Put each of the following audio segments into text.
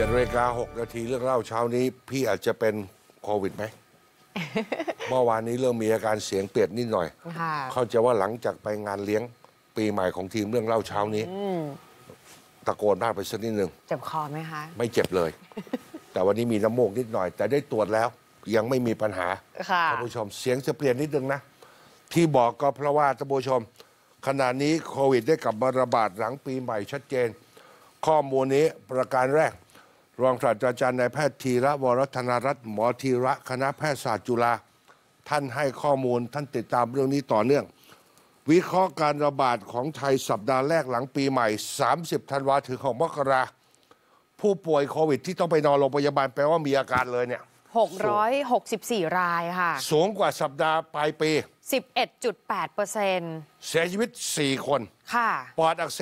เจ็ดนาฬิกาหกนาทีเรื่องเล่าเช้านี้ พี่อาจจะเป็นโควิดไหมเมื่อวานนี้เริ่มมีอาการเสียงเปลี่ยนนิดหน่อยเข้าใจว่าหลังจากไปงานเลี้ยงปีใหม่ของทีมเรื่องเล่าเช้านี้ตะโกนมากไปสักนิดหนึ่งเจ็บคอไหมคะไม่เจ็บเลย แต่วันนี้มีน้ำมูกนิดหน่อย แต่ได้ตรวจแล้วยังไม่มีปัญหาท่านผู้ชมเสียงจะเปลี่ยนนิดนึงนะที่บอกก็เพราะว่าท่านผู้ชม ขณะนี้โควิด ได้กลับมาระบาดหลังปีใหม่ชัดเจน ข้อมูลนี้ประการแรกรองศาสตราจารย์นายแพทย์ธีระวรธนรัตน์หมอธีระ คณะแพทยศาสตร์จุฬา ท่านให้ข้อมูลท่านติดตามเรื่องนี้ต่อเนื่อง วิเคราะห์การระบาดของไทยสัปดาห์แรกหลังปีใหม่ 30ธันวาถึงของมกราผู้ป่วยโควิดที่ต้องไปนอนโรงพยาบาลแปลว่ามีอาการเลยเนี่ย664 รายค่ะ สูงกว่าสัปดาห์ปลายปี 11.8เปอร์เซ็นต์เสียชีวิต 4 คน ค่ะปอดอักเส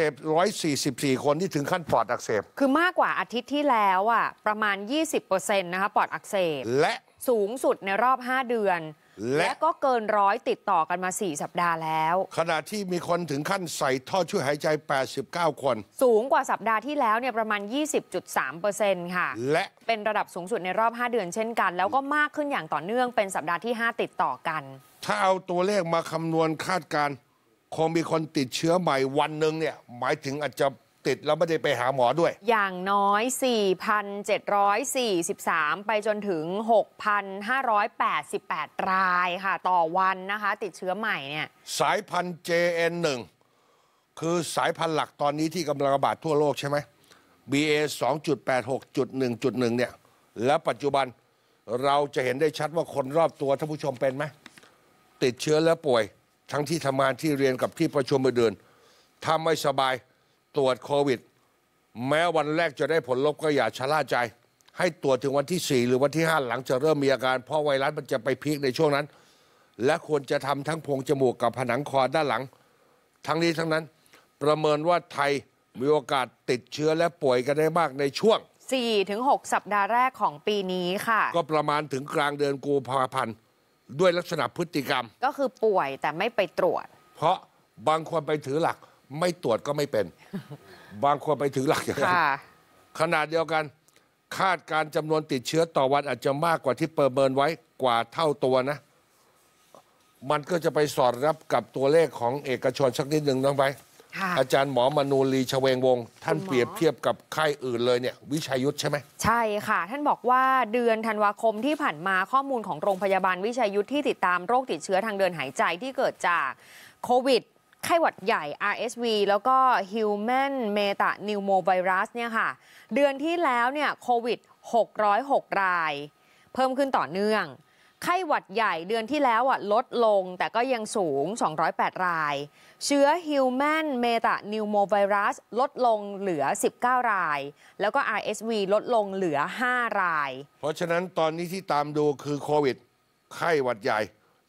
บ 144 คนที่ถึงขั้นปอดอักเสบ คือมากกว่าอาทิตย์ที่แล้วอ่ะประมาณ 20เปอร์เซ็นต์นะคะปอดอักเสบ และสูงสุดในรอบ 5 เดือนและก็เกินร้อยติดต่อกันมา 4 สัปดาห์แล้ว ขณะที่มีคนถึงขั้นใส่ท่อช่วยหายใจ 89 คน สูงกว่าสัปดาห์ที่แล้วเนี่ยประมาณ 20.3%ค่ะ และเป็นระดับสูงสุดในรอบ 5 เดือนเช่นกัน แล้วก็มากขึ้นอย่างต่อเนื่องเป็นสัปดาห์ที่ 5 ติดต่อกัน ถ้าเอาตัวเลขมาคำนวณคาดการ คงมีคนติดเชื้อใหม่วันหนึ่งเนี่ยหมายถึงอาจจะติดเราไม่ได้ไปหาหมอด้วย อย่างน้อย 4,743 ไปจนถึง 6,588 รายค่ะ ต่อวันนะคะ ติดเชื้อใหม่เนี่ย สายพันธุ์ JN1 คือสายพันธุ์หลักตอนนี้ที่กำลังระบาดทั่วโลกใช่ไหม BA 2.86.1.1 เนี่ย และปัจจุบันเราจะเห็นได้ชัดว่าคนรอบตัวท่านผู้ชมเป็นไหม ติดเชื้อแล้วป่วย ทั้งที่ทำงานที่เรียนกับที่ประชุมเดือนทำาไม่สบายตรวจโควิด แม้วันแรกจะได้ผลลบก็อย่าชะล่าใจ ให้ตรวจถึงวันที่ 4 หรือวันที่ 5 หลังจะเริ่มมีอาการ เพราะไวรัสมันจะไปพีคในช่วงนั้น และควรจะทำทั้งพงจมูกกับผนังคอด้านหลัง ทั้งนี้ทั้งนั้นประเมินว่าไทยมีโอกาสติดเชื้อและป่วยกันได้มากในช่วง4-6สัปดาห์แรกของปีนี้ค่ะ ก็ประมาณถึงกลางเดือนกุมภาพันธ์ด้วยลักษณะพฤติกรรม ก็คือป่วยแต่ไม่ไปตรวจ เพราะบางคนไปถือหลักไม่ตรวจก็ไม่เป็น บางคนไปถึงหลักอย่างนั้นขนาดเดียวกัน คาดการจำนวนติดเชื้อต่อวันอาจจะมากกว่าที่ประเมินไว้กว่าเท่าตัวนะ มันก็จะไปสอดรับกับตัวเลขของเอกชน สักนิดหนึ่งน้องไปอาจารย์หมอ มนูลีชเวงวง ท่านเปรียบเทียบกับไข้อื่นเลยเนี่ย วิชัยยุทธใช่ไหม ใช่ค่ะท่านบอกว่าเดือนธันวาคมที่ผ่านมาข้อมูลของโรงพยาบาลวิชัยยุทธที่ติดตามโรคติดเชื้อทางเดินหายใจที่เกิดจากโควิดไข้หวัดใหญ่ RSV แล้วก็ Human m e t a n e u m o v i r u s เนี่ยค่ะ เดือนที่แล้วเนี่ยโควิด 606ราย เพิ่มขึ้นต่อเนื่อง ไข้หวัดใหญ่เดือนที่แล้วอ่ะลดลงแต่ก็ยังสูง 208 ราย เชื้อ Human m e t a n e u m o v i r u s ลดลงเหลือ 19 ราย แล้วก็ RSV ลดลงเหลือ 5 ราย เพราะฉะนั้นตอนนี้ที่ตามดูคือโควิด ไข้หวัดใหญ่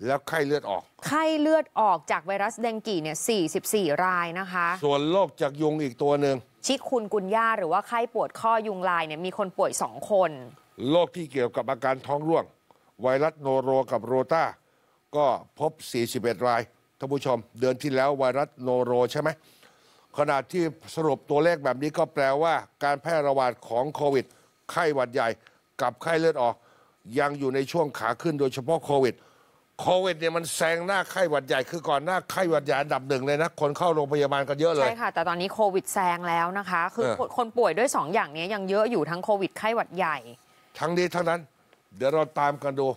แล้วไข้เลือดออก ไข้เลือดออกจากไวรัสเดงกีเนี่ย44 รายนะคะ ส่วนโรคจากยุงอีกตัวหนึ่งชิคุณกุญย่าหรือว่าไข้ปวดข้อยุงลายเนี่ยมีคนป่วย 2 คน โรคที่เกี่ยวกับอาการท้องร่วง ไวรัสโนโรกับโรตาก็พบ 41 รายท่านผู้ชมเดือนที่แล้วไวรัสโนโรใช่ไหมขณะที่สรุปตัวเลขแบบนี้ก็แปลว่า การแพร่ระบาดของโควิดไข้หวัดใหญ่กับไข้เลือดออกยังอยู่ในช่วงขาขึ้นโดยเฉพาะโควิดโควิดเนี่ยมันแซงหน้าไข้หวัดใหญ่คือก่อนหน้าไข้หวัดใหญ่อันดับหนึ่งเลยนะ คนเข้าโรงพยาบาลกันเยอะเลย ใช่ค่ะ แต่ตอนนี้โควิดแซงแล้วนะคะ คือคนป่วยด้วย 2 อย่างนี้ยังเยอะอยู่ทั้งโควิด ไข้หวัดใหญ่ ทั้งนี้ทั้งนั้นเดี๋ยวเราตามกันดู